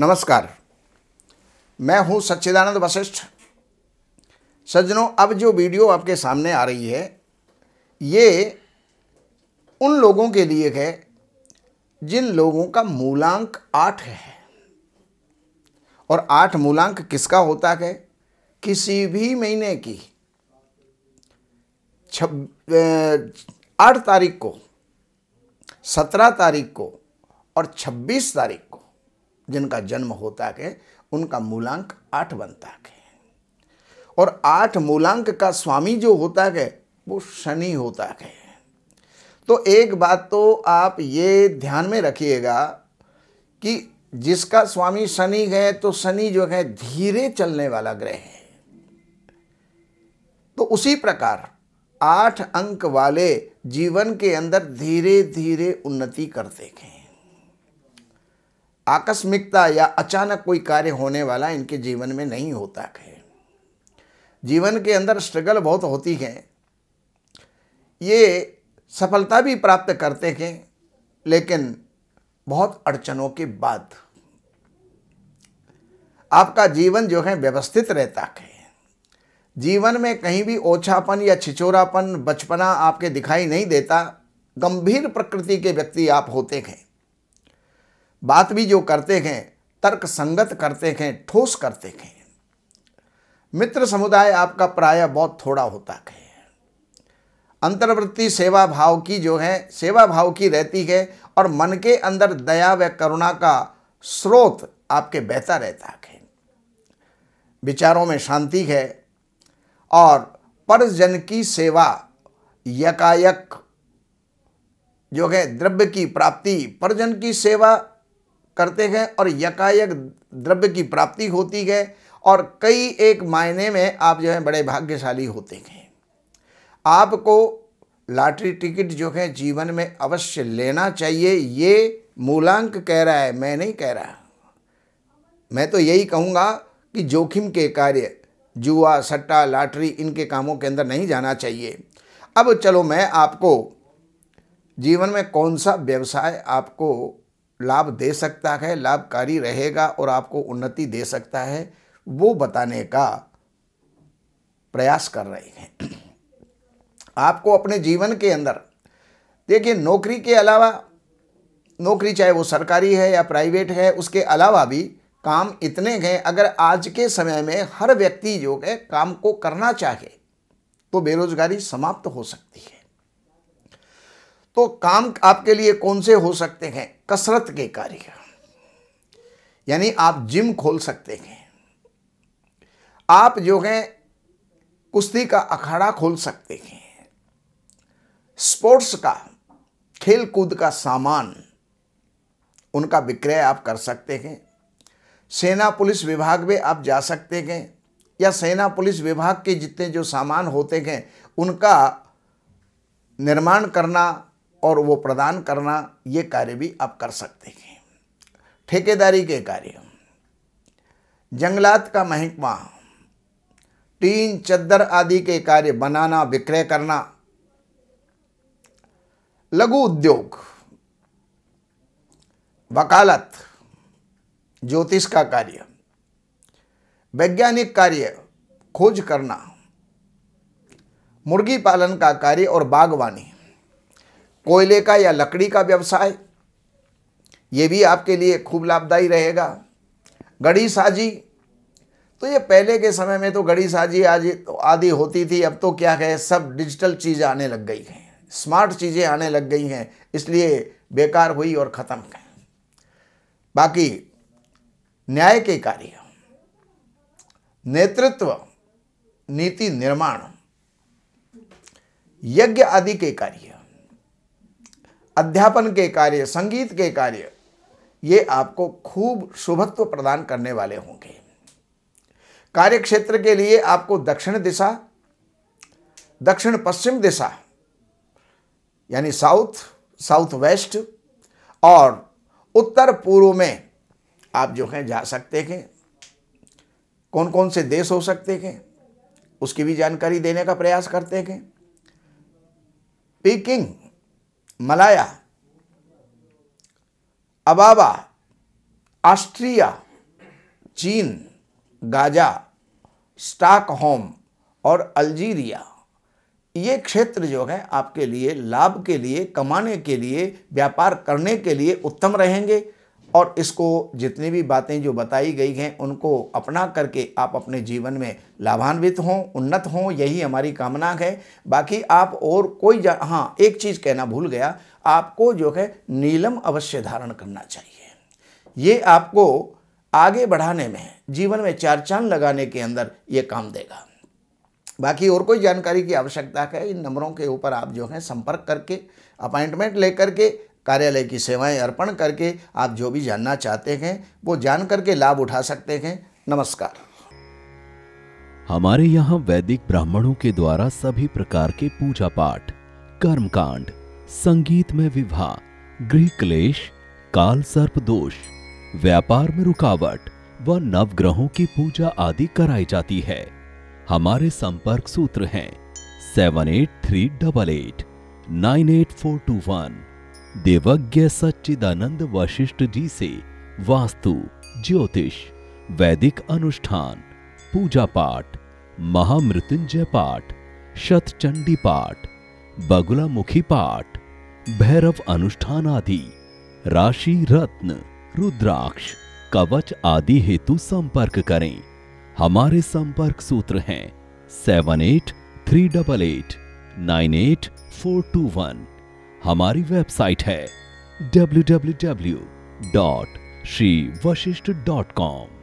नमस्कार मैं हूं सच्चिदानंद वशिष्ठ सज्जनों अब जो वीडियो आपके सामने आ रही है ये उन लोगों के लिए है जिन लोगों का मूलांक आठ है और आठ मूलांक किसका होता है किसी भी महीने की छब आठ तारीख को सत्रह तारीख को और छब्बीस तारीख को जिनका जन्म होता है उनका मूलांक आठ बनता है और आठ मूलांक का स्वामी जो होता है वो शनि होता है तो एक बात तो आप ये ध्यान में रखिएगा कि जिसका स्वामी शनि है तो शनि जो है धीरे चलने वाला ग्रह है तो उसी प्रकार आठ अंक वाले जीवन के अंदर धीरे धीरे उन्नति करते हैं आकस्मिकता या अचानक कोई कार्य होने वाला इनके जीवन में नहीं होता है जीवन के अंदर स्ट्रगल बहुत होती है ये सफलता भी प्राप्त करते हैं लेकिन बहुत अड़चनों के बाद आपका जीवन जो है व्यवस्थित रहता है जीवन में कहीं भी ओछापन या छिचोरापन बचपना आपके दिखाई नहीं देता गंभीर प्रकृति के व्यक्ति आप होते हैं बात भी जो करते हैं तर्क संगत करते हैं ठोस करते हैं मित्र समुदाय आपका प्राय बहुत थोड़ा होता है अंतर्वृत्ति सेवा भाव की जो है सेवा भाव की रहती है और मन के अंदर दया व करुणा का स्रोत आपके बहता रहता है विचारों में शांति है और परजन की सेवा यकायक जो है द्रव्य की प्राप्ति परजन की सेवा करते हैं और यकायक द्रव्य की प्राप्ति होती है और कई एक मायने में आप जो है बड़े भाग्यशाली होते हैं आपको लॉटरी टिकट जो है जीवन में अवश्य लेना चाहिए ये मूलांक कह रहा है मैं नहीं कह रहा मैं तो यही कहूँगा कि जोखिम के कार्य जुआ सट्टा लॉटरी इनके कामों के अंदर नहीं जाना चाहिए अब चलो मैं आपको जीवन में कौन सा व्यवसाय आपको लाभ दे सकता है लाभकारी रहेगा और आपको उन्नति दे सकता है वो बताने का प्रयास कर रहे हैं आपको अपने जीवन के अंदर देखिए नौकरी के अलावा नौकरी चाहे वो सरकारी है या प्राइवेट है उसके अलावा भी काम इतने हैं अगर आज के समय में हर व्यक्ति जो है काम को करना चाहे तो बेरोजगारी समाप्त हो सकती है तो काम आपके लिए कौन से हो सकते हैं कसरत के कार्य यानी आप जिम खोल सकते हैं आप जो है कुश्ती का अखाड़ा खोल सकते हैं स्पोर्ट्स का खेल कूद का सामान उनका विक्रय आप कर सकते हैं सेना पुलिस विभाग में आप जा सकते हैं या सेना पुलिस विभाग के जितने जो सामान होते हैं उनका निर्माण करना और वो प्रदान करना ये कार्य भी आप कर सकते हैं ठेकेदारी के कार्य जंगलात का महकमा टीन चद्दर आदि के कार्य बनाना विक्रय करना लघु उद्योग वकालत ज्योतिष का कार्य वैज्ञानिक कार्य खोज करना मुर्गी पालन का कार्य और बागवानी कोयले का या लकड़ी का व्यवसाय ये भी आपके लिए खूब लाभदायी रहेगा गड़ी साजी तो ये पहले के समय में तो गड़ी साजी आदि आदि होती थी अब तो क्या है सब डिजिटल चीजें आने लग गई हैं स्मार्ट चीज़ें आने लग गई हैं इसलिए बेकार हुई और ख़त्म है बाकी न्याय के कार्य नेतृत्व नीति निर्माण यज्ञ आदि के कार्य अध्यापन के कार्य संगीत के कार्य ये आपको खूब शुभत्व प्रदान करने वाले होंगे कार्य क्षेत्र के लिए आपको दक्षिण दिशा दक्षिण पश्चिम दिशा यानी साउथ साउथ वेस्ट और उत्तर पूर्व में आप जो हैं जा सकते हैं कौन कौन से देश हो सकते हैं उसकी भी जानकारी देने का प्रयास करते हैं पीकिंग मलाया अबाबा ऑस्ट्रिया चीन गाजा स्टॉकहोम और अल्जीरिया ये क्षेत्र जो है आपके लिए लाभ के लिए कमाने के लिए व्यापार करने के लिए उत्तम रहेंगे और इसको जितनी भी बातें जो बताई गई हैं उनको अपना करके आप अपने जीवन में लाभान्वित हों उन्नत हों यही हमारी कामना है बाकी आप और कोई जा हाँ एक चीज़ कहना भूल गया आपको जो है नीलम अवश्य धारण करना चाहिए ये आपको आगे बढ़ाने में जीवन में चार चांद लगाने के अंदर ये काम देगा बाकी और कोई जानकारी की आवश्यकता है इन नंबरों के ऊपर आप जो है संपर्क करके अपॉइंटमेंट लेकर के कार्यालय की सेवाएं अर्पण करके आप जो भी जानना चाहते हैं वो जान करके लाभ उठा सकते हैं नमस्कार हमारे यहाँ वैदिक ब्राह्मणों के द्वारा सभी प्रकार के पूजा पाठ कांड संगीत में विवाह गृह क्लेश काल सर्प दोष व्यापार में रुकावट व नवग्रहों की पूजा आदि कराई जाती है हमारे संपर्क सूत्र हैं seven eight three double eight nine eight four two one देवज्ञ सच्चिदानंद वशिष्ठ जी से वास्तु ज्योतिष वैदिक अनुष्ठान पूजा पाठ महामृत्युंजय पाठ शतचंडी पाठ बगुलामुखी पाठ भैरव अनुष्ठान आदि राशि रत्न रुद्राक्ष कवच आदि हेतु संपर्क करें हमारे संपर्क सूत्र हैं seven eight three double eight nine eight four two one हमारी वेबसाइट है W W W dot Shri Vashishtha dot com